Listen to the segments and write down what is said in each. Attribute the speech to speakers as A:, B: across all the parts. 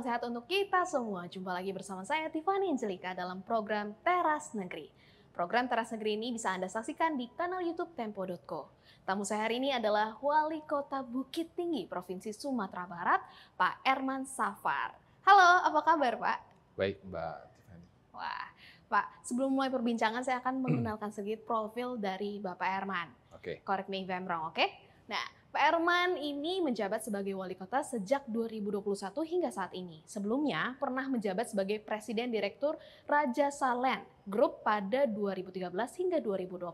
A: salam sehat untuk kita semua. Jumpa lagi bersama saya Tiffany Angelika dalam program Teras Negeri. Program Teras Negeri ini bisa Anda saksikan di kanal YouTube Tempo.co. Tamu saya hari ini adalah Wali Kota Bukit Tinggi, Provinsi Sumatera Barat, Pak Erman Safar. Halo, apa kabar Pak?
B: Baik Mbak Tiffany.
A: Wah, Pak, sebelum mulai perbincangan saya akan mengenalkan sedikit profil dari Bapak Erman. Oke. Okay. Correct me if I'm wrong, oke? Okay? Nah, Pak Herman ini menjabat sebagai wali kota sejak 2021 hingga saat ini. Sebelumnya pernah menjabat sebagai presiden direktur Raja Salen Group pada 2013 hingga 2020.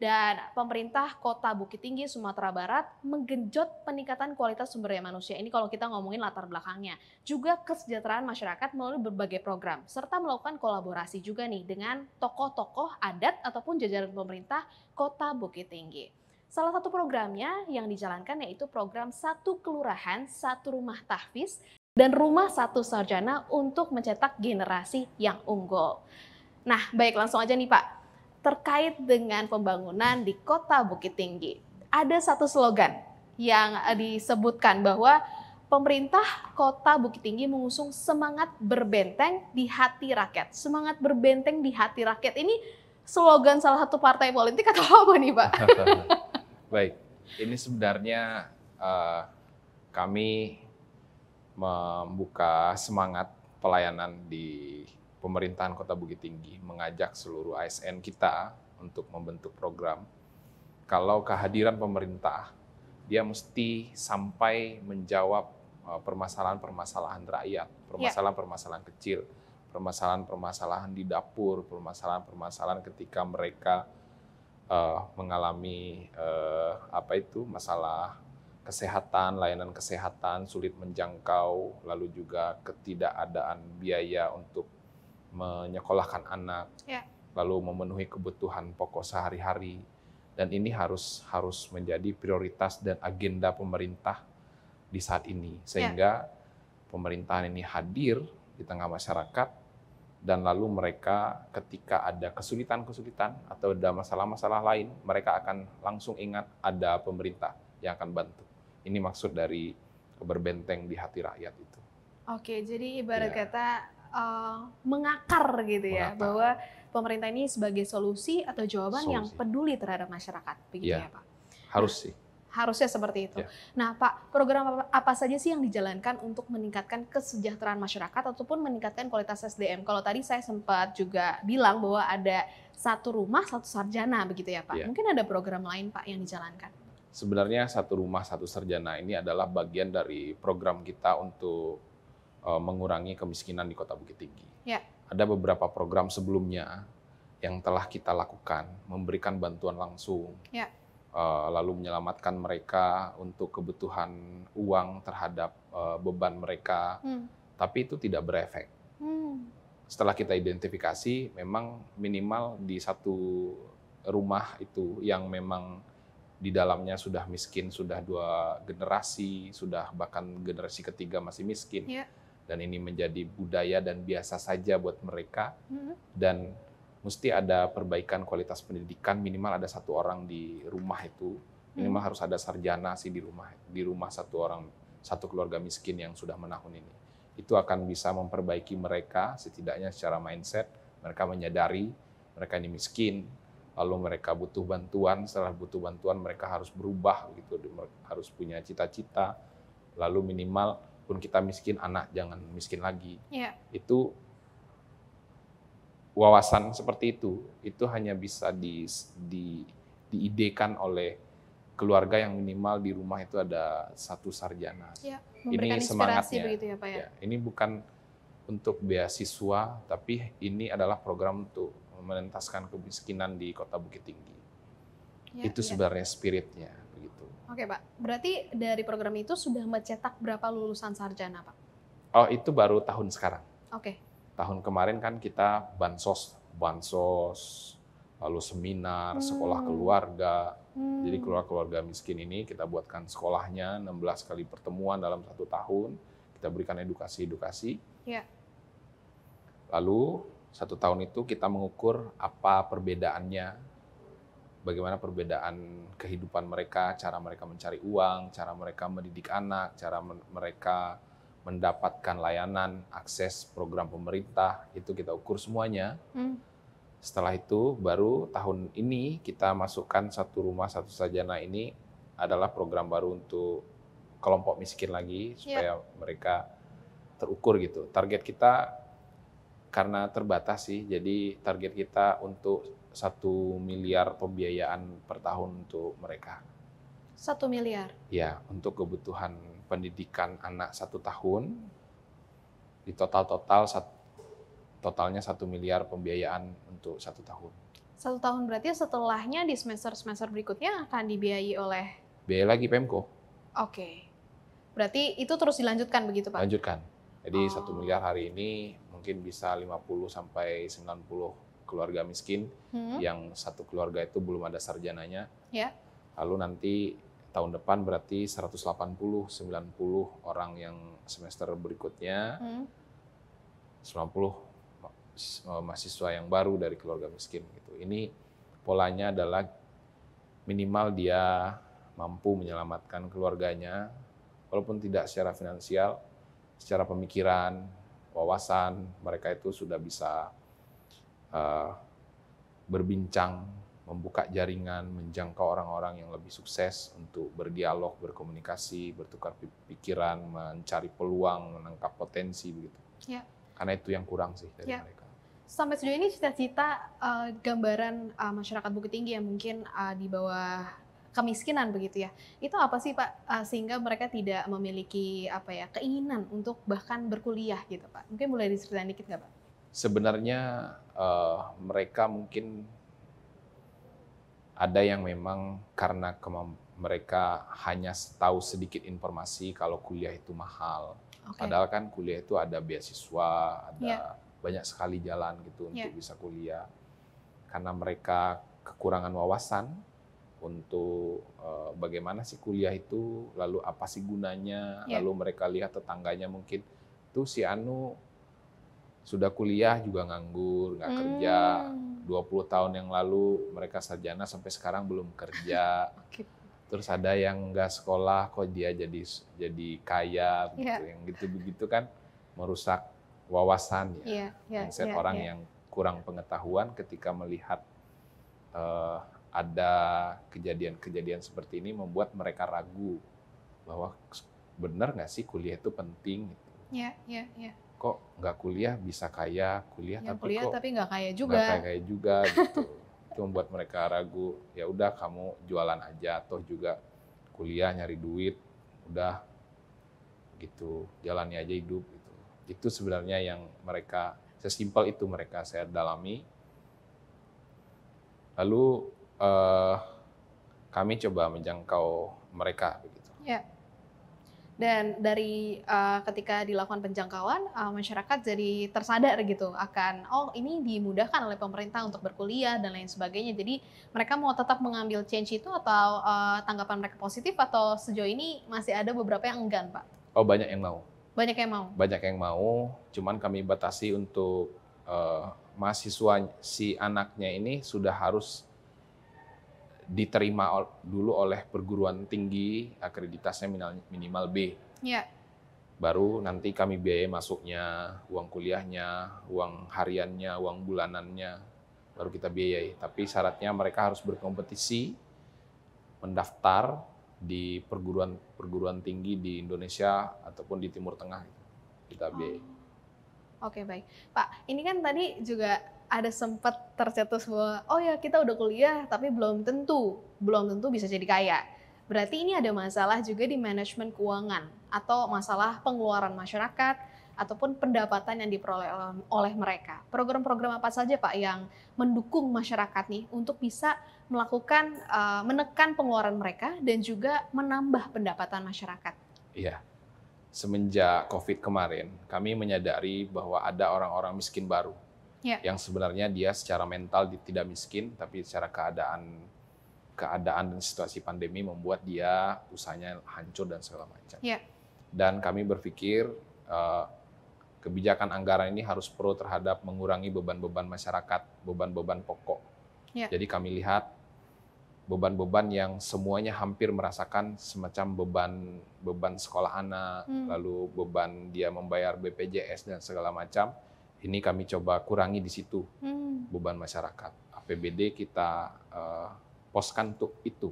A: Dan pemerintah kota Bukit Tinggi, Sumatera Barat menggenjot peningkatan kualitas sumber daya manusia. Ini kalau kita ngomongin latar belakangnya. Juga kesejahteraan masyarakat melalui berbagai program. Serta melakukan kolaborasi juga nih dengan tokoh-tokoh adat ataupun jajaran pemerintah kota Bukit Tinggi. Salah satu programnya yang dijalankan yaitu program Satu Kelurahan, Satu Rumah Tahfiz dan Rumah Satu Sarjana untuk mencetak generasi yang unggul. Nah, baik langsung aja nih Pak, terkait dengan pembangunan di kota Bukit Tinggi. Ada satu slogan yang eh, disebutkan bahwa pemerintah kota Bukit Tinggi mengusung semangat berbenteng di hati rakyat. Semangat berbenteng di hati rakyat ini slogan salah satu partai politik atau apa nih Pak?
B: Baik, ini sebenarnya uh, kami membuka semangat pelayanan di pemerintahan Kota Bukit Tinggi, mengajak seluruh ASN kita untuk membentuk program. Kalau kehadiran pemerintah, dia mesti sampai menjawab eh, permasalahan-permasalahan rakyat, ya. permasalahan-permasalahan kecil, permasalahan-permasalahan di dapur, permasalahan-permasalahan ketika mereka uh, mengalami uh, apa itu masalah kesehatan, layanan kesehatan sulit menjangkau, lalu juga ketidakadaan biaya untuk menyekolahkan anak, ya. lalu memenuhi kebutuhan pokok sehari-hari, dan ini harus harus menjadi prioritas dan agenda pemerintah di saat ini ya. sehingga ya. pemerintahan ini hadir di tengah masyarakat dan lalu mereka ketika ada kesulitan-kesulitan atau ada masalah-masalah lain, mereka akan langsung ingat ada pemerintah yang akan bantu. Ini maksud dari berbenteng di hati rakyat itu.
A: Oke, jadi iya. ibarat ya. kata uh, mengakar gitu ya, bahwa pemerintah ini sebagai solusi atau jawaban solusi. yang peduli terhadap masyarakat, begitu
B: iya. ya, Pak? Harus nah, sih.
A: Harusnya seperti itu. Ya. Nah, Pak, program apa saja sih yang dijalankan untuk meningkatkan kesejahteraan masyarakat ataupun meningkatkan kualitas SDM? Kalau tadi saya sempat juga bilang bahwa ada satu rumah satu sarjana begitu ya, Pak. Ya. Mungkin ada program lain, Pak, yang dijalankan.
B: Sebenarnya satu rumah satu sarjana ini adalah bagian dari program kita untuk uh, mengurangi kemiskinan di Kota Bukit Tinggi. Ya. Ada beberapa program sebelumnya yang telah kita lakukan, memberikan bantuan langsung. Ya Eh, lalu menyelamatkan mereka untuk kebutuhan uang terhadap eh, beban mereka, hmm. tapi itu tidak berefek. Hmm. Setelah kita identifikasi, memang minimal di satu rumah itu yang memang di dalamnya sudah miskin, sudah dua generasi, sudah bahkan generasi ketiga masih miskin. Yeah. Dan ini menjadi budaya dan biasa saja buat mereka. -hmm. Dan mesti ada perbaikan kualitas pendidikan minimal ada satu orang di rumah itu minimal hmm. harus ada sarjana sih di rumah di rumah satu orang satu keluarga miskin yang sudah menahun ini itu akan bisa memperbaiki mereka setidaknya secara mindset mereka menyadari mereka ini miskin lalu mereka butuh bantuan setelah butuh bantuan mereka harus berubah gitu harus punya cita-cita lalu minimal pun kita miskin anak jangan miskin lagi yeah. itu wawasan seperti itu itu hanya bisa di, di diidekan oleh keluarga yang minimal di rumah itu ada satu sarjana.
A: Ya, ini semangatnya. ya, Pak, ya? Ya,
B: ini bukan untuk beasiswa, tapi ini adalah program untuk menentaskan kemiskinan di Kota Bukit Tinggi.
A: Ya, itu ya. sebenarnya
B: spiritnya begitu.
A: Oke, Pak. Berarti dari program itu sudah mencetak berapa lulusan sarjana, Pak?
B: Oh, itu baru tahun sekarang. Oke tahun kemarin kan kita bansos, bansos, lalu seminar, hmm. sekolah keluarga. Hmm. Jadi keluarga-keluarga miskin ini kita buatkan sekolahnya 16 kali pertemuan dalam satu tahun. Kita berikan edukasi-edukasi. Ya. Lalu satu tahun itu kita mengukur apa perbedaannya, bagaimana perbedaan kehidupan mereka, cara mereka mencari uang, cara mereka mendidik anak, cara mereka mendapatkan layanan, akses program pemerintah, itu kita ukur semuanya. Hmm. Setelah itu baru tahun ini kita masukkan satu rumah satu sajana ini adalah program baru untuk kelompok miskin lagi iya. supaya yeah. mereka terukur gitu. Target kita karena terbatas sih, jadi target kita untuk satu miliar pembiayaan per tahun untuk mereka.
A: Satu miliar?
B: Ya, untuk kebutuhan pendidikan anak satu tahun di total total totalnya satu miliar pembiayaan untuk satu tahun.
A: Satu tahun berarti ya setelahnya di semester semester berikutnya akan dibiayai oleh
B: biaya lagi Pemko.
A: Oke, berarti itu terus dilanjutkan begitu pak?
B: Lanjutkan. Jadi oh. satu oh. miliar hari ini mungkin bisa 50 sampai 90 keluarga miskin hmm. yang satu keluarga itu belum ada sarjananya. Ya. Lalu nanti tahun depan berarti 180 90 orang yang semester berikutnya hmm. 90 e, mahasiswa yang baru dari keluarga miskin gitu. Ini polanya adalah minimal dia mampu menyelamatkan keluarganya walaupun tidak secara finansial, secara pemikiran, wawasan mereka itu sudah bisa uh, berbincang membuka jaringan, menjangkau orang-orang yang lebih sukses untuk berdialog, berkomunikasi, bertukar pikiran, mencari peluang, menangkap potensi begitu. Ya. Karena itu yang kurang sih dari ya.
A: mereka. Sampai sejauh ini cita-cita uh, gambaran uh, masyarakat Bukit Tinggi yang mungkin uh, di bawah kemiskinan begitu ya. Itu apa sih Pak uh, sehingga mereka tidak memiliki apa ya keinginan untuk bahkan berkuliah gitu Pak. Mungkin boleh diceritain dikit nggak Pak?
B: Sebenarnya uh, mereka mungkin ada yang memang karena mereka hanya tahu sedikit informasi kalau kuliah itu mahal. Okay. Padahal kan kuliah itu ada beasiswa, ada yeah. banyak sekali jalan gitu yeah. untuk bisa kuliah. Karena mereka kekurangan wawasan untuk uh, bagaimana sih kuliah itu, lalu apa sih gunanya, yeah. lalu mereka lihat tetangganya mungkin tuh si Anu sudah kuliah juga nganggur, nggak hmm. kerja, 20 tahun yang lalu mereka sarjana sampai sekarang belum kerja. Terus ada yang nggak sekolah kok dia jadi jadi kaya gitu. Iya. Yang gitu-begitu kan merusak wawasan
C: ya. Yeah, iya, Mindset iya, orang yang
B: kurang pengetahuan ketika melihat uh, ada kejadian-kejadian seperti ini membuat mereka ragu bahwa benar nggak sih kuliah itu penting gitu.
A: Iya, yeah, iya, iya
B: kok nggak kuliah bisa kaya, kuliah tapi kuliah kok tapi
A: nggak kaya juga. Nggak kaya,
B: kaya juga gitu. itu membuat mereka ragu. Ya udah kamu jualan aja toh juga kuliah nyari duit, udah gitu. Jalani aja hidup gitu. Itu sebenarnya yang mereka sesimpel itu mereka saya dalami. Lalu eh, kami coba menjangkau mereka begitu.
A: Ya. Dan dari uh, ketika dilakukan penjangkauan, uh, masyarakat jadi tersadar gitu akan oh ini dimudahkan oleh pemerintah untuk berkuliah dan lain sebagainya. Jadi mereka mau tetap mengambil change itu atau uh, tanggapan mereka positif atau sejauh ini masih ada beberapa yang enggan, Pak?
B: Oh banyak yang mau.
A: Banyak yang mau. Banyak
B: yang mau. Cuman kami batasi untuk uh, mahasiswa si anaknya ini sudah harus diterima dulu oleh perguruan tinggi akreditasnya minimal, minimal B. Iya. Baru nanti kami biaya masuknya, uang kuliahnya, uang hariannya, uang bulanannya, baru kita biayai. Tapi syaratnya mereka harus berkompetisi, mendaftar di perguruan perguruan tinggi di Indonesia ataupun di Timur Tengah gitu. kita biayai.
A: Oh. Oke baik, Pak. Ini kan tadi juga ada sempat tercetus bahwa oh ya kita udah kuliah tapi belum tentu belum tentu bisa jadi kaya. Berarti ini ada masalah juga di manajemen keuangan atau masalah pengeluaran masyarakat ataupun pendapatan yang diperoleh oleh mereka. Program-program apa saja Pak yang mendukung masyarakat nih untuk bisa melakukan uh, menekan pengeluaran mereka dan juga menambah pendapatan masyarakat?
B: Iya. Semenjak Covid kemarin, kami menyadari bahwa ada orang-orang miskin baru yeah. yang sebenarnya dia secara mental tidak miskin tapi secara keadaan keadaan dan situasi pandemi membuat dia usahanya hancur dan segala macam. Yeah. Dan kami berpikir uh, kebijakan anggaran ini harus pro terhadap mengurangi beban-beban masyarakat, beban-beban pokok. Yeah. Jadi kami lihat beban-beban yang semuanya hampir merasakan semacam beban beban sekolah anak, hmm. lalu beban dia membayar BPJS dan segala macam ini kami coba kurangi di situ hmm. beban masyarakat. APBD kita uh, poskan untuk itu.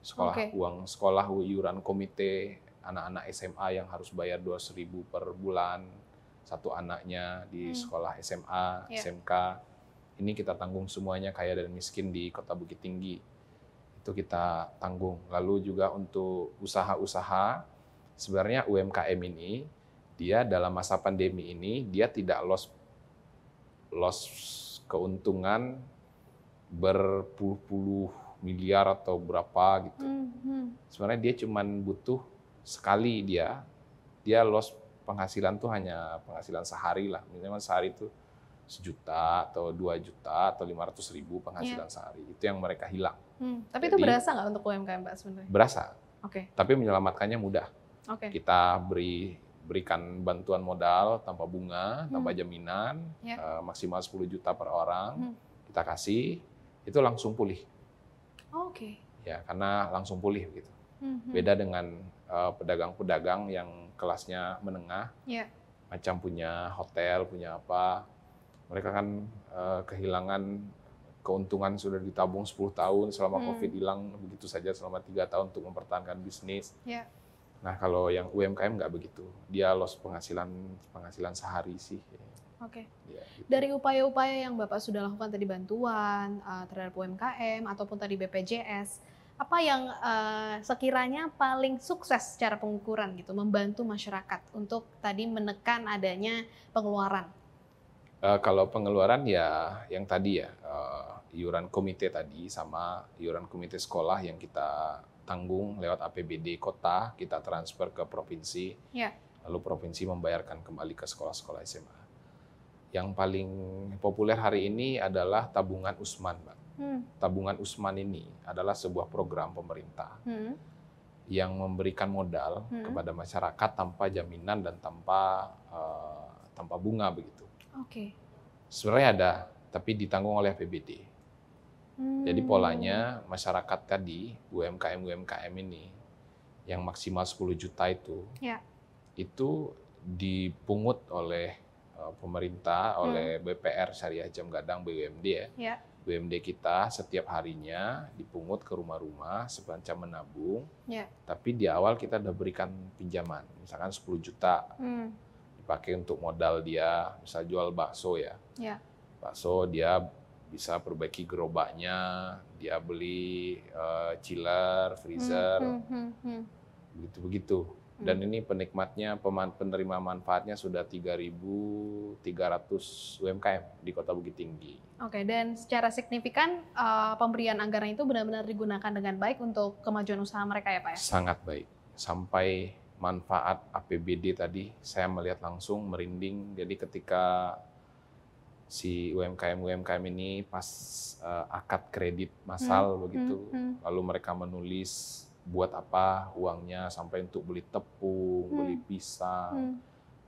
B: Sekolah okay. uang sekolah iuran komite anak-anak SMA yang harus bayar 2.000 per bulan satu anaknya di hmm. sekolah SMA, yeah. SMK. Ini kita tanggung semuanya kaya dan miskin di Kota Bukit Tinggi itu kita tanggung. Lalu juga untuk usaha-usaha, sebenarnya UMKM ini dia dalam masa pandemi ini dia tidak loss loss keuntungan berpuluh-puluh miliar atau berapa gitu. Mm-hmm. Sebenarnya dia cuma butuh sekali dia dia loss penghasilan tuh hanya penghasilan sehari lah Misalnya sehari itu sejuta atau dua juta atau lima ratus ribu penghasilan yeah. sehari itu yang mereka hilang.
A: Hmm. Tapi Jadi, itu berasa nggak untuk UMKM pak sebenarnya? Berasa. Oke. Okay.
B: Tapi menyelamatkannya mudah. Oke. Okay. Kita beri berikan bantuan modal tanpa bunga, hmm. tanpa jaminan, yeah. Ya. uh, maksimal 10 juta per orang, hmm. kita kasih, itu langsung pulih. Oh, Oke. Okay. Ya, karena langsung pulih gitu. Hmm. Beda hmm. dengan eh, pedagang-pedagang uh, yang kelasnya menengah, yeah. macam punya hotel, punya apa, mereka kan uh, kehilangan keuntungan sudah ditabung 10 tahun selama hmm. COVID hilang begitu saja selama tiga tahun untuk mempertahankan bisnis. Yeah. Nah kalau yang UMKM nggak begitu, dia loss penghasilan penghasilan sehari sih.
A: Oke. Okay. Ya, gitu. Dari upaya-upaya yang Bapak sudah lakukan tadi bantuan uh, terhadap UMKM ataupun tadi BPJS, apa yang uh, sekiranya paling sukses secara pengukuran gitu membantu masyarakat untuk tadi menekan adanya pengeluaran?
B: Uh, kalau pengeluaran ya yang tadi ya uh, iuran komite tadi sama iuran komite sekolah yang kita tanggung lewat APBD kota, kita transfer ke provinsi. Ya. Lalu provinsi membayarkan kembali ke sekolah-sekolah SMA. Yang paling populer hari ini adalah tabungan Usman, Mbak. Hmm. Tabungan Usman ini adalah sebuah program pemerintah hmm. yang memberikan modal hmm. kepada masyarakat tanpa jaminan dan tanpa uh, tanpa bunga begitu. Oke. Okay. Sebenarnya ada, tapi ditanggung oleh APBD.
D: Hmm. Jadi polanya
B: masyarakat tadi UMKM UMKM ini yang maksimal 10 juta itu ya. itu dipungut oleh uh, pemerintah hmm. oleh BPR Syariah Jam Gadang BUMD ya. ya. BUMD kita setiap harinya dipungut ke rumah-rumah sepanjang menabung. Ya. Tapi di awal kita sudah berikan pinjaman, misalkan 10 juta. Hmm. Dipakai untuk modal dia, misal jual bakso ya. ya. Bakso dia bisa perbaiki gerobaknya, dia beli uh, chiller, freezer, begitu-begitu. Hmm, hmm, hmm, hmm. hmm. Dan ini penikmatnya, penerima manfaatnya sudah 3.300 UMKM di Kota Bukit Tinggi.
A: Oke, dan secara signifikan uh, pemberian anggaran itu benar-benar digunakan dengan baik untuk kemajuan usaha mereka ya Pak ya? Sangat
B: baik. Sampai manfaat APBD tadi saya melihat langsung merinding. Jadi ketika si UMKM UMKM ini pas uh, akad kredit masal hmm. begitu, hmm, hmm. lalu mereka menulis buat apa uangnya sampai untuk beli tepung, hmm. beli pisang, hmm.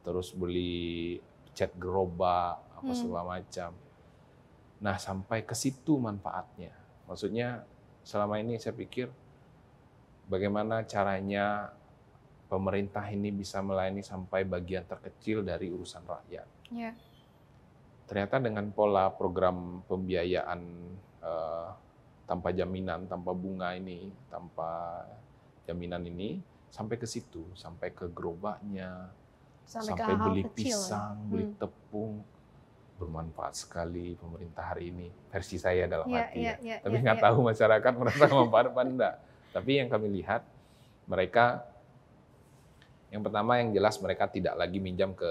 B: terus beli cat gerobak apa hmm. segala macam. Nah sampai ke situ manfaatnya. Maksudnya selama ini saya pikir bagaimana caranya pemerintah ini bisa melayani sampai bagian terkecil dari urusan rakyat. Yeah ternyata dengan pola program pembiayaan uh, tanpa jaminan, tanpa bunga ini, tanpa jaminan ini, sampai ke situ, sampai ke gerobaknya,
A: sampai, sampai beli kecil, ya? pisang, ya? beli hmm.
B: tepung, bermanfaat sekali pemerintah hari ini versi saya dalam yeah, hati. Yeah, yeah, ya, ya, Tapi nggak tahu masyarakat merasa manfaat apa enggak. Tapi yang kami lihat mereka yang pertama yang jelas mereka tidak lagi minjam ke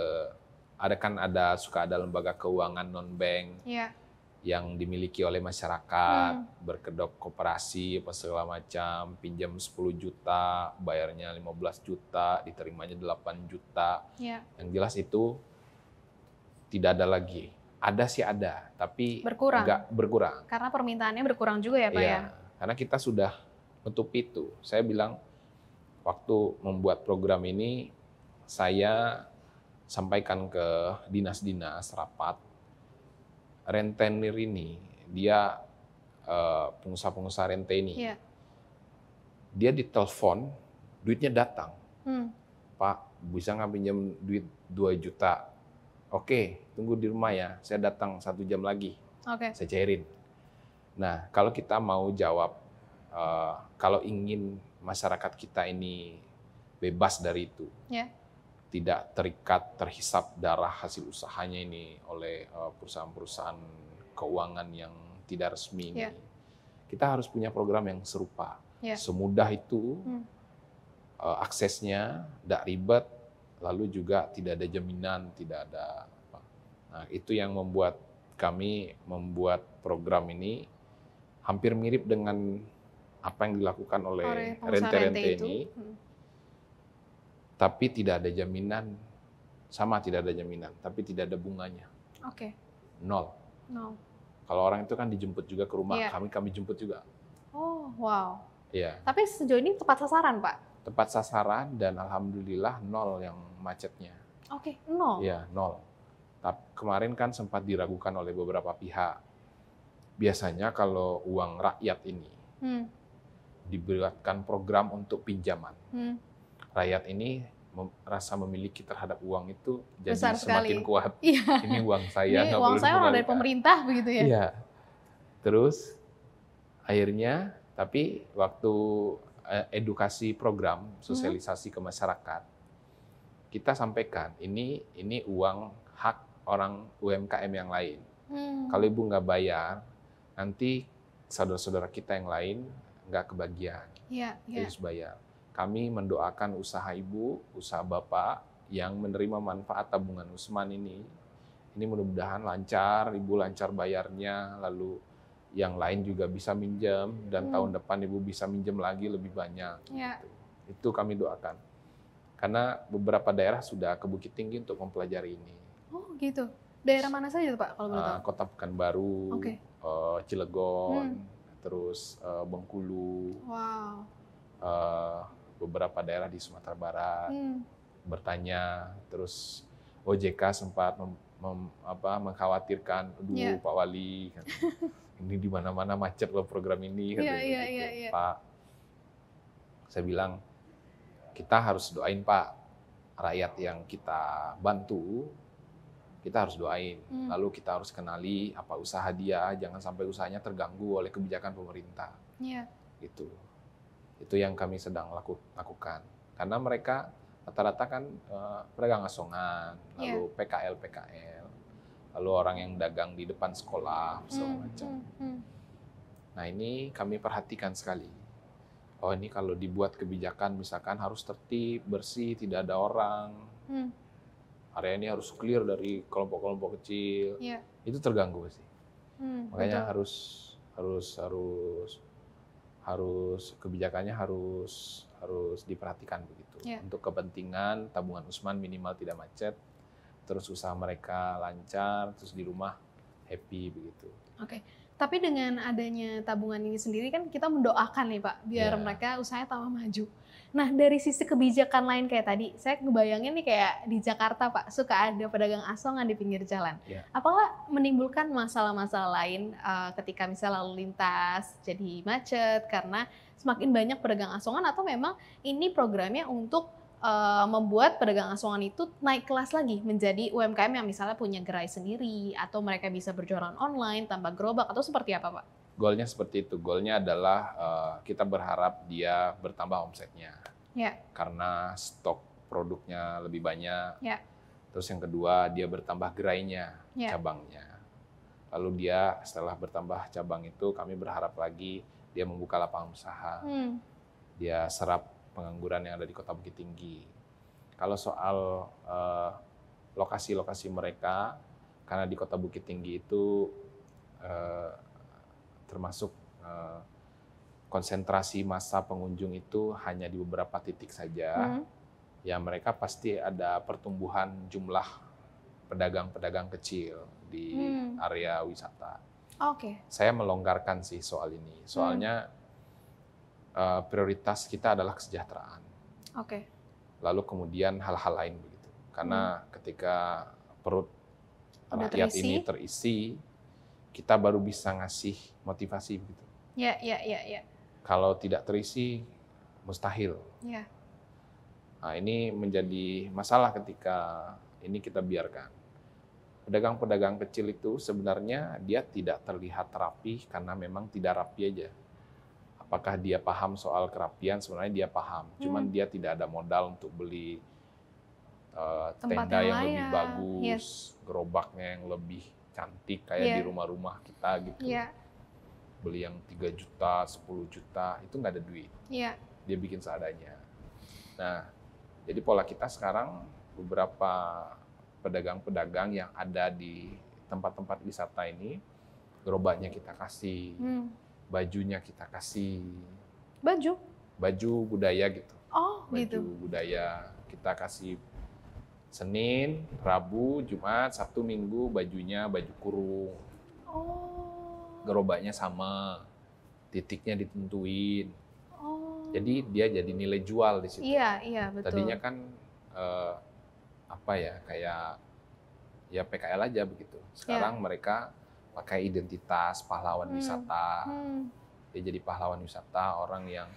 B: ada kan ada suka ada lembaga keuangan non bank yeah. yang dimiliki oleh masyarakat hmm. berkedok koperasi apa segala macam pinjam 10 juta bayarnya 15 juta diterimanya 8 juta yeah. yang jelas itu tidak ada lagi ada sih ada tapi berkurang enggak berkurang
A: karena permintaannya berkurang juga ya pak yeah. ya
B: karena kita sudah menutup itu saya bilang waktu membuat program ini saya sampaikan ke dinas-dinas rapat, rentenir eh, ini dia pengusaha-pengusaha rentenir yeah. dia ditelepon, duitnya datang, hmm. Pak bisa nggak pinjam duit 2 juta? Oke, tunggu di rumah ya, saya datang satu jam lagi, okay. saya cairin. Nah, kalau kita mau jawab, eh, kalau ingin masyarakat kita ini bebas dari itu, yeah tidak terikat terhisap darah hasil usahanya ini oleh eh, perusahaan-perusahaan keuangan yang tidak resmi ini. Yeah. Kita harus punya program yang serupa. Yeah. Semudah itu hmm. Eh, aksesnya, tidak ribet, lalu juga tidak ada jaminan, tidak ada apa. Nah, itu yang membuat kami membuat program ini hampir mirip dengan apa yang dilakukan oleh rente-rente ini. Hmm tapi tidak ada jaminan sama tidak ada jaminan, tapi tidak ada bunganya. Oke. Okay. Nol. Nol. Kalau orang itu kan dijemput juga ke rumah, yeah. kami kami jemput juga.
A: Oh, wow. Iya. Yeah. Tapi sejauh ini tepat sasaran, Pak?
B: Tepat sasaran dan alhamdulillah nol yang macetnya.
A: Oke, okay. nol.
B: Iya, nol. Tapi kemarin kan sempat diragukan oleh beberapa pihak. Biasanya kalau uang rakyat ini hmm. diberikan program untuk pinjaman. Hmm rakyat ini rasa memiliki terhadap uang itu jadi Besar semakin kuat. Iya. Ini uang saya. Ini uang saya orang dari
A: pemerintah begitu ya. Iya.
B: Terus akhirnya tapi waktu eh, edukasi program hmm. sosialisasi hmm. ke masyarakat kita sampaikan ini ini uang hak orang UMKM yang lain. Hmm. Kalau ibu nggak bayar nanti saudara-saudara kita yang lain nggak kebagian. Iya. Ya. Harus bayar. Kami mendoakan usaha ibu, usaha bapak yang menerima manfaat tabungan Usman ini. Ini mudah-mudahan lancar, ibu lancar bayarnya, lalu yang lain juga bisa minjam dan hmm. tahun depan ibu bisa minjam lagi lebih banyak. Ya. Gitu. Itu kami doakan. Karena beberapa daerah sudah ke Bukit Tinggi untuk mempelajari ini.
A: Oh gitu. Daerah mana saja Pak kalau boleh ah, tahu?
B: Kota Pekanbaru, okay. Eh, Cilegon, hmm. terus eh, Bengkulu, wow. uh, beberapa daerah di Sumatera Barat hmm. bertanya, terus OJK sempat mem, mem, apa, mengkhawatirkan, aduh yeah. Pak Wali, ini di mana-mana macet loh program ini, yeah, yeah, yeah, yeah. Pak. Saya bilang kita harus doain Pak rakyat yang kita bantu kita harus doain. Hmm. Lalu kita harus kenali apa usaha dia, jangan sampai usahanya terganggu oleh kebijakan pemerintah. yeah. Gitu. Itu yang kami sedang laku, lakukan. Karena mereka rata-rata kan uh, pedagang asongan, iya. lalu PKL PKL, lalu orang yang dagang di depan sekolah segala
D: hmm, hmm, hmm.
B: Nah ini kami perhatikan sekali. Oh ini kalau dibuat kebijakan misalkan harus tertib, bersih, tidak ada orang. Hmm. Area ini harus clear dari kelompok-kelompok kecil. Yeah. Itu terganggu sih.
D: Hmm, Makanya betul.
B: harus harus harus harus kebijakannya harus harus diperhatikan begitu yeah. untuk kepentingan tabungan Usman minimal tidak macet terus usaha mereka lancar terus di rumah happy begitu.
A: Oke. Okay. Tapi dengan adanya tabungan ini sendiri kan kita mendoakan nih Pak biar yeah. mereka usahanya tambah maju. Nah, dari sisi kebijakan lain kayak tadi, saya ngebayangin nih kayak di Jakarta, Pak, suka ada pedagang asongan di pinggir jalan. Yeah. Apakah menimbulkan masalah-masalah lain uh, ketika misalnya lalu lintas jadi macet karena semakin banyak pedagang asongan atau memang ini programnya untuk uh, membuat pedagang asongan itu naik kelas lagi menjadi UMKM yang misalnya punya gerai sendiri atau mereka bisa berjualan online tanpa gerobak atau seperti apa, Pak?
B: goalnya seperti itu. Goalnya adalah uh, kita berharap dia bertambah omsetnya. Ya. Karena stok produknya lebih banyak. Ya. Terus yang kedua dia bertambah gerainya, ya. cabangnya. Lalu dia setelah bertambah cabang itu kami berharap lagi dia membuka lapangan usaha. Hmm. Dia serap pengangguran yang ada di Kota Bukit Tinggi. Kalau soal eh, lokasi-lokasi uh, mereka karena di Kota Bukit Tinggi itu uh, termasuk eh, konsentrasi masa pengunjung itu hanya di beberapa titik saja. hmm Ya mereka pasti ada pertumbuhan jumlah pedagang-pedagang kecil
A: di hmm.
B: area wisata. Oke. Okay. Saya melonggarkan sih soal ini. Soalnya hmm. uh, prioritas kita adalah kesejahteraan. Oke. Okay. Lalu kemudian hal-hal lain begitu. Karena hmm. ketika perut Udah rakyat terisi. ini terisi, kita baru bisa ngasih motivasi gitu.
C: Ya, ya, ya, ya.
B: Kalau tidak terisi, mustahil. Ya. Nah, ini menjadi masalah ketika ini kita biarkan. Pedagang-pedagang kecil itu sebenarnya dia tidak terlihat rapi karena memang tidak rapi aja. Apakah dia paham soal kerapian? Sebenarnya dia paham, hmm. cuman dia tidak ada modal untuk beli uh, tenda yang, yang lebih bagus, yes. Iya. gerobaknya yang lebih cantik kayak yeah. di iya. rumah-rumah kita gitu. Yeah. Beli yang 3 juta, 10 juta, itu nggak ada duit. Yeah. Dia bikin seadanya. Nah, jadi pola kita sekarang beberapa pedagang-pedagang yang ada di tempat-tempat wisata ini, gerobaknya kita kasih, hmm. bajunya kita kasih. Baju? Baju budaya gitu.
A: Oh, gitu. baju gitu.
B: budaya kita kasih Senin, Rabu, Jumat, Sabtu, Minggu bajunya baju kurung. Oh. Gerobaknya sama. Titiknya ditentuin. Oh. Jadi dia jadi nilai jual di situ. Iya,
C: iya, betul. Tadinya kan
B: eh, apa ya kayak ya PKL aja begitu. Iya. Sekarang yeah. mereka pakai identitas pahlawan hmm. wisata. Hmm. Dia jadi pahlawan wisata orang yang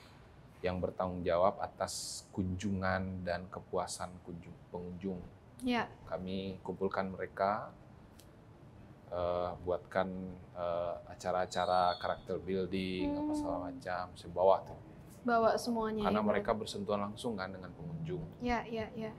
B: yang bertanggung jawab atas kunjungan dan kepuasan kunjung, pengunjung. Ya. Kami kumpulkan mereka, uh, buatkan uh, acara-acara karakter building hmm. apa segala macam, saya bawa tuh.
A: Bawa semuanya. Karena ya, mereka
B: bersentuhan langsung kan dengan pengunjung.
A: Ya, ya, ya.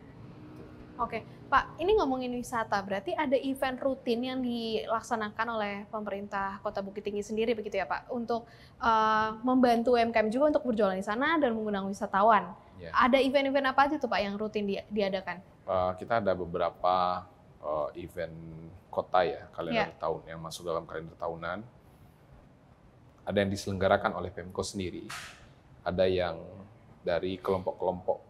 A: Oke, okay. Pak, ini ngomongin wisata, berarti ada event rutin yang dilaksanakan oleh pemerintah Kota Bukit Tinggi sendiri begitu ya Pak, untuk uh, membantu UMKM juga untuk berjualan di sana dan mengundang wisatawan. Ya. Ada event-event apa aja tuh Pak yang rutin di, diadakan?
B: Uh, kita ada beberapa uh, event kota ya kalender ya. tahun yang masuk dalam kalender tahunan. Ada yang diselenggarakan oleh Pemko sendiri, ada yang dari kelompok-kelompok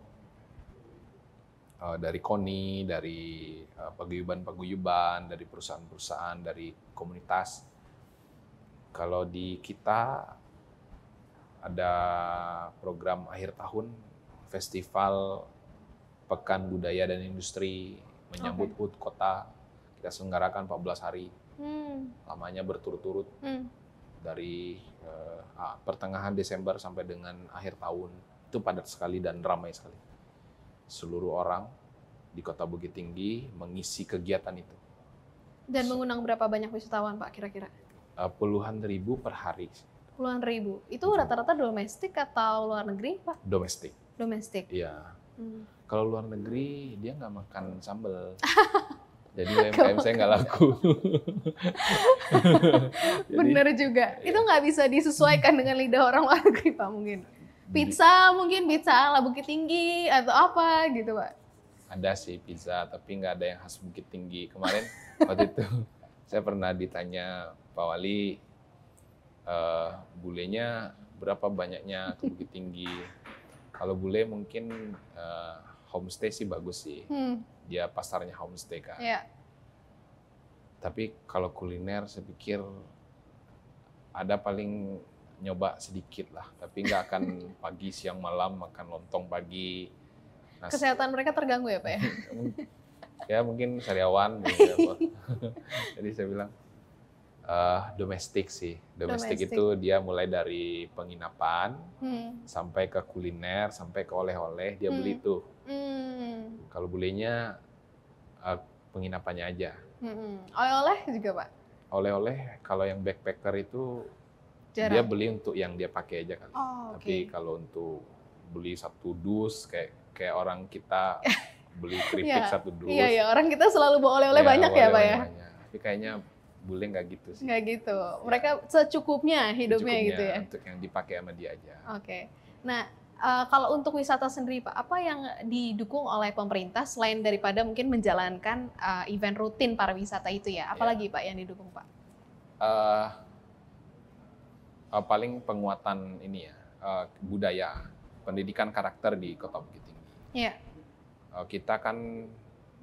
B: Eh, dari KONI, dari eh, paguyuban-paguyuban, dari perusahaan-perusahaan, dari komunitas. Kalau di kita ada program akhir tahun festival Pekan Budaya dan Industri menyambut okay. HUT Kota. Kita selenggarakan 14 hari. Hmm. Lamanya berturut-turut. Hmm. Dari uh, pertengahan Desember sampai dengan akhir tahun. Itu padat sekali dan ramai sekali seluruh orang di Kota Bukit Tinggi mengisi kegiatan itu.
A: Dan mengundang berapa banyak wisatawan Pak kira-kira?
B: Uh, puluhan ribu per hari.
A: Puluhan ribu. Itu rata-rata domestik atau luar negeri Pak? Domestik. Domestik? Iya. Hmm.
B: Kalau luar negeri dia nggak makan sambal. Jadi UMKM saya nggak laku. Bener
A: juga. Iya. Itu nggak bisa disesuaikan dengan lidah orang luar negeri Pak mungkin. Pizza mungkin pizza ala Bukit Tinggi atau apa gitu pak?
B: Ada sih pizza, tapi nggak ada yang khas Bukit Tinggi. Kemarin waktu itu saya pernah ditanya Pak Wali, uh, bulenya berapa banyaknya ke Bukit Tinggi? Kalau bule mungkin uh, homestay sih bagus sih, hmm. dia pasarnya homestay kan. Yeah. Tapi kalau kuliner saya pikir ada paling nyoba sedikit lah, tapi nggak akan pagi, siang, malam makan lontong pagi. Nah, Kesehatan
A: mereka terganggu ya pak ya?
B: ya mungkin sariawan Jadi saya bilang uh, domestik sih. Domestik itu dia mulai dari penginapan hmm. sampai ke kuliner, sampai ke oleh-oleh dia hmm. beli tuh.
A: Hmm.
B: Kalau belinya uh, eh, penginapannya aja.
A: Hmm. Oleh-oleh juga pak?
B: Oleh-oleh kalau yang backpacker itu Jarang. Dia beli untuk yang dia pakai aja kan. Oh, Tapi kalau untuk beli satu dus kayak kayak orang kita beli keripik yeah. satu dus. Iya yeah. orang
A: kita selalu bawa oleh-oleh yeah, banyak ya, Pak ya.
B: Tapi kayaknya bule nggak gitu sih.
A: Nggak gitu. Ya. Mereka secukupnya hidupnya secukupnya gitu ya.
B: Untuk yang dipakai sama dia aja.
A: Oke. Okay. Nah, uh, kalau untuk wisata sendiri Pak, apa yang didukung oleh pemerintah selain daripada mungkin menjalankan uh, event rutin pariwisata itu ya? Apalagi iya. yeah. Pak yang didukung Pak?
B: Uh, uh, paling penguatan ini ya uh, budaya pendidikan karakter di Kota Bukit Tinggi. Yeah. Ya. Uh, kita kan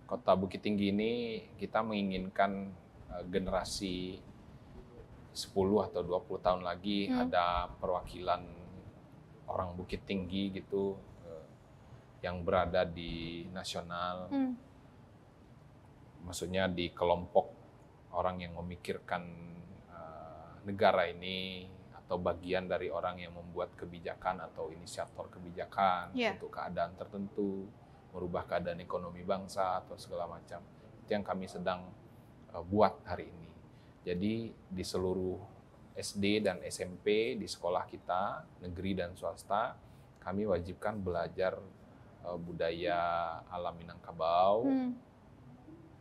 B: Kota Bukit Tinggi ini kita menginginkan uh, generasi 10 atau 20 tahun lagi hmm. ada perwakilan orang Bukit Tinggi gitu uh, yang berada di nasional. Hmm. Maksudnya di kelompok orang yang memikirkan uh, negara ini atau bagian dari orang yang membuat kebijakan atau inisiator kebijakan yeah. untuk gitu, keadaan tertentu, merubah keadaan ekonomi bangsa atau segala macam. Itu yang kami sedang uh, buat hari ini. Jadi di seluruh SD dan SMP di sekolah kita, negeri dan swasta, kami wajibkan belajar uh, budaya alam Minangkabau. Hmm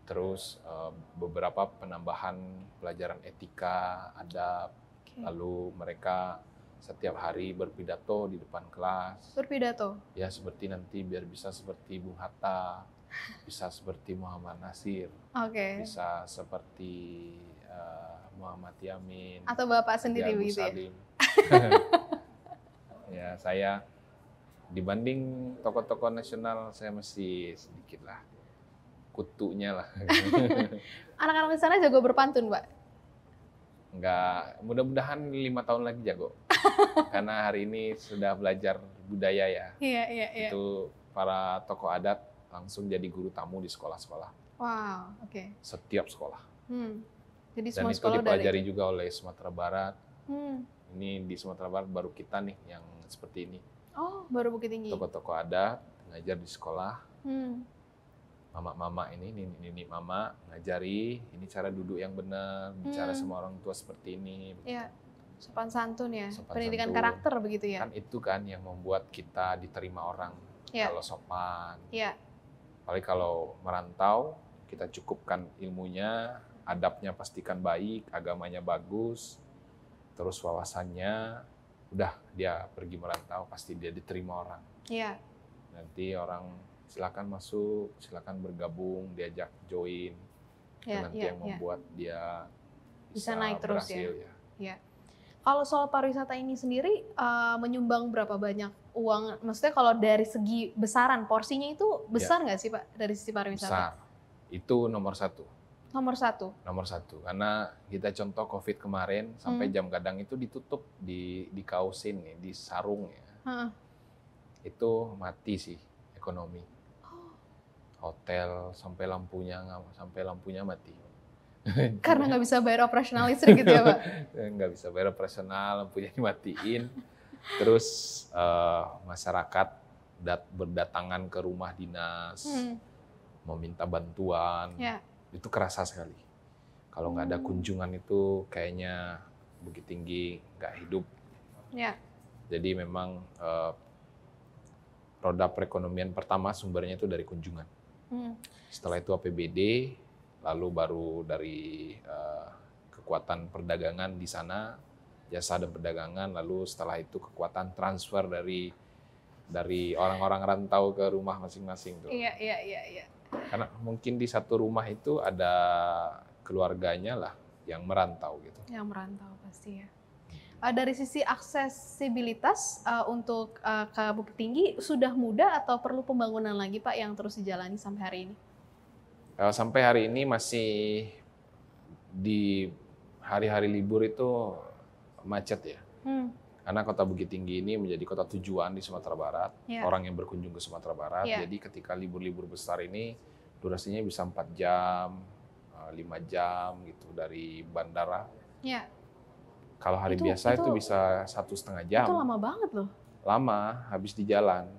B: terus eh, beberapa penambahan pelajaran etika, adab, Lalu mereka setiap hari berpidato di depan kelas. Berpidato? Ya, seperti nanti biar bisa seperti Bung Hatta, bisa seperti Muhammad Nasir, okay. bisa seperti uh, Muhammad Yamin. Atau Bapak sendiri gitu ya? ya, saya dibanding tokoh-tokoh nasional, saya masih sedikit lah kutunya lah.
A: Anak-anak di sana jago berpantun, Mbak
B: nggak mudah-mudahan lima tahun lagi jago karena hari ini sudah belajar budaya ya
D: iya, iya,
C: iya.
B: itu para tokoh adat langsung jadi guru tamu di sekolah-sekolah
C: wow oke okay.
B: setiap sekolah
C: hmm. jadi dan semua dan itu dipelajari dari...
B: juga oleh Sumatera Barat hmm. ini di Sumatera Barat baru kita nih yang seperti ini
A: oh baru Bukit Tinggi
B: tokoh-tokoh adat ngajar di sekolah hmm mama-mama ini, ini, ini, mama ngajari, ini cara duduk yang benar, bicara hmm. sama orang tua seperti ini.
A: Iya, Sopan santun ya, sopan pendidikan santun. karakter begitu ya.
B: Kan itu kan yang membuat kita diterima orang ya. kalau sopan. Iya. kalau merantau, kita cukupkan ilmunya, adabnya pastikan baik, agamanya bagus, terus wawasannya, udah dia pergi merantau pasti dia diterima orang. Iya. Nanti orang silakan masuk, silakan bergabung, diajak join.
A: Ya, nanti ya, yang ya. membuat ya. dia bisa, bisa naik terus ya. berhasil, ya. ya. Kalau soal pariwisata ini sendiri uh, menyumbang berapa banyak uang? Maksudnya kalau dari segi besaran porsinya itu besar ya. nggak ya. sih pak dari sisi pariwisata? Besar.
B: Itu nomor satu. Nomor satu. Nomor satu, karena kita contoh COVID kemarin sampai hmm. jam gadang itu ditutup di di kausin nih, di sarung ya. Hmm. Itu mati sih ekonomi hotel sampai lampunya sampai lampunya mati.
A: Karena nggak bisa bayar operasional listrik gitu ya pak?
B: Nggak bisa bayar operasional, lampunya dimatiin. Terus uh, masyarakat dat berdatangan ke rumah dinas, hmm. meminta bantuan, ya. itu kerasa sekali. Kalau nggak ada hmm. kunjungan itu kayaknya begitu Tinggi nggak hidup. Ya. Jadi memang uh, roda perekonomian pertama sumbernya itu dari kunjungan. Hmm. Setelah itu APBD, lalu baru dari uh, kekuatan perdagangan di sana, jasa dan perdagangan, lalu setelah itu kekuatan transfer dari dari orang-orang rantau ke rumah masing-masing tuh.
A: Iya, iya, iya, iya.
B: Karena mungkin di satu rumah itu ada keluarganya lah yang merantau gitu.
A: Yang merantau pasti ya. Eh, dari sisi aksesibilitas uh, untuk uh, ke Bukit Tinggi sudah mudah atau perlu pembangunan lagi Pak yang terus dijalani sampai hari ini?
B: Uh, sampai hari ini masih di hari-hari libur itu macet ya. Hmm. Karena kota Bukit Tinggi ini menjadi kota tujuan di Sumatera Barat, yeah. orang yang berkunjung ke Sumatera Barat. Yeah. Jadi ketika libur-libur besar ini durasinya bisa 4 jam, 5 jam gitu dari bandara. Yeah. Kalau hari itu, biasa itu, itu bisa satu setengah jam. Itu
A: lama banget loh.
B: Lama, habis di jalan.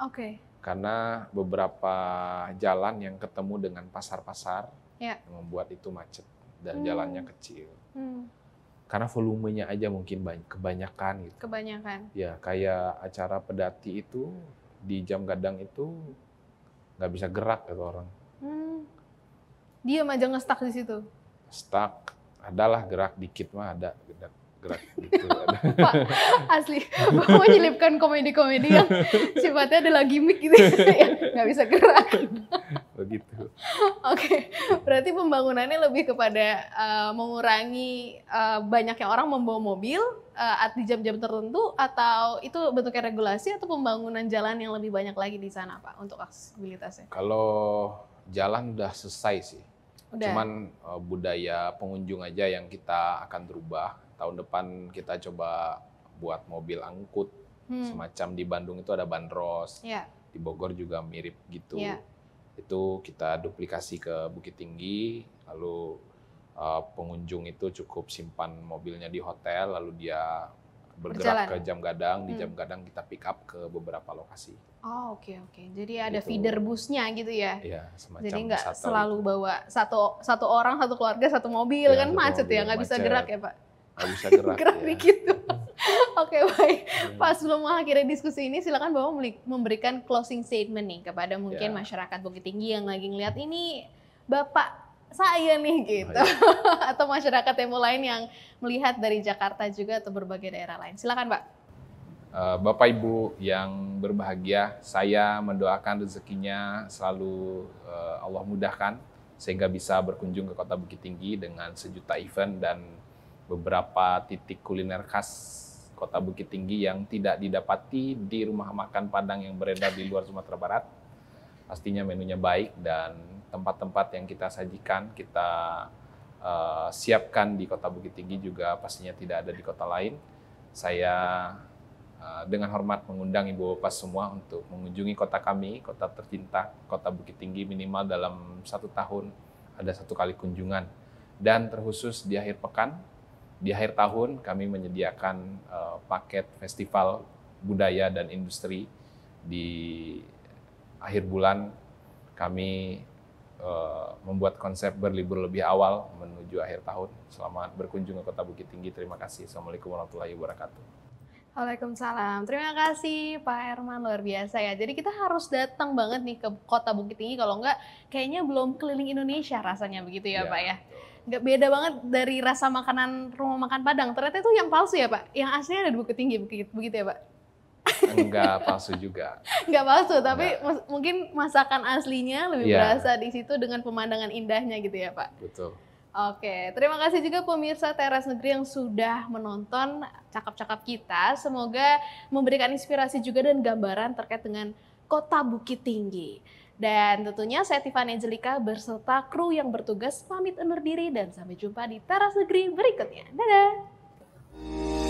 B: Oke. Okay. Karena beberapa jalan yang ketemu dengan pasar-pasar yeah. membuat itu macet dan hmm. jalannya kecil. Hmm. Karena volumenya aja mungkin banyak, kebanyakan gitu. Kebanyakan. Ya, kayak acara pedati itu di jam gadang itu nggak bisa gerak gitu orang.
A: Hmm. Diam aja nge-stuck di situ.
B: Stuck. Adalah gerak dikit mah ada gedak gerak gitu.
A: asli, mau menyelipkan komedi-komedi yang sifatnya adalah gimmick gitu Gak ya, nggak bisa gerak. Begitu. Oh, Oke, berarti pembangunannya lebih kepada uh, mengurangi uh, banyaknya orang membawa mobil uh, di jam-jam tertentu atau itu bentuknya regulasi atau pembangunan jalan yang lebih banyak lagi di sana Pak untuk aksesibilitasnya?
B: Kalau jalan udah selesai sih. Udah. Cuman uh, budaya pengunjung aja yang kita akan berubah tahun depan kita coba buat mobil angkut
D: hmm. semacam
B: di Bandung itu ada bandros yeah. di Bogor juga mirip gitu yeah. itu kita duplikasi ke Bukit Tinggi lalu uh, pengunjung itu cukup simpan mobilnya di hotel lalu dia
A: bergerak Berjalan. ke
B: jam gadang hmm. di jam gadang kita pick up ke beberapa lokasi.
A: Oh oke okay, oke. Okay. Jadi ada gitu. feeder busnya gitu ya. Iya
B: semacam. Jadi nggak selalu
A: bawa satu satu orang satu keluarga satu mobil ya, kan macet ya nggak bisa gerak ya pak
D: nggak bisa gerak. ya.
A: dikit Oke okay, baik, hmm. Pak sebelum mengakhiri diskusi ini silakan Bapak memberikan closing statement nih kepada mungkin yeah. masyarakat Bukit Tinggi yang lagi ngeliat ini Bapak saya nih oh, gitu oh, iya. atau masyarakat yang lain yang melihat dari Jakarta juga atau berbagai daerah lain. Silakan Pak.
B: Eh, Bapak Ibu yang berbahagia, saya mendoakan rezekinya selalu eh, Allah mudahkan sehingga bisa berkunjung ke Kota Bukit Tinggi dengan sejuta event dan beberapa titik kuliner khas Kota Bukit Tinggi yang tidak didapati di rumah makan Padang yang beredar di luar Sumatera Barat. Pastinya menunya baik dan tempat-tempat yang kita sajikan, kita uh, siapkan di Kota Bukit Tinggi juga pastinya tidak ada di kota lain. Saya uh, dengan hormat mengundang Ibu Bapak semua untuk mengunjungi kota kami, kota tercinta, Kota Bukit Tinggi minimal dalam satu tahun ada satu kali kunjungan. Dan terkhusus di akhir pekan, di akhir tahun kami menyediakan uh, paket festival budaya dan industri di akhir bulan kami uh, membuat konsep berlibur lebih awal menuju akhir tahun. Selamat berkunjung ke Kota Bukit Tinggi. Terima kasih. Assalamualaikum warahmatullahi wabarakatuh.
A: Waalaikumsalam. Terima kasih Pak Herman luar biasa ya. Jadi kita harus datang banget nih ke Kota Bukit Tinggi kalau enggak kayaknya belum keliling Indonesia rasanya begitu ya, ya Pak ya. Betul nggak beda banget dari rasa makanan rumah makan Padang. Ternyata itu yang palsu ya Pak? Yang aslinya ada di Bukit Tinggi, begitu, begitu ya Pak?
B: Enggak palsu juga.
A: Enggak palsu, tapi Enggak. mungkin masakan aslinya lebih yeah. berasa di situ dengan pemandangan indahnya gitu ya Pak? Betul. Oke, terima kasih juga pemirsa Teras Negeri yang sudah menonton cakap-cakap kita. Semoga memberikan inspirasi juga dan gambaran terkait dengan kota Bukit Tinggi. Dan tentunya saya Tiffany Angelika berserta kru yang bertugas pamit undur diri dan sampai jumpa di teras negeri berikutnya. Dadah!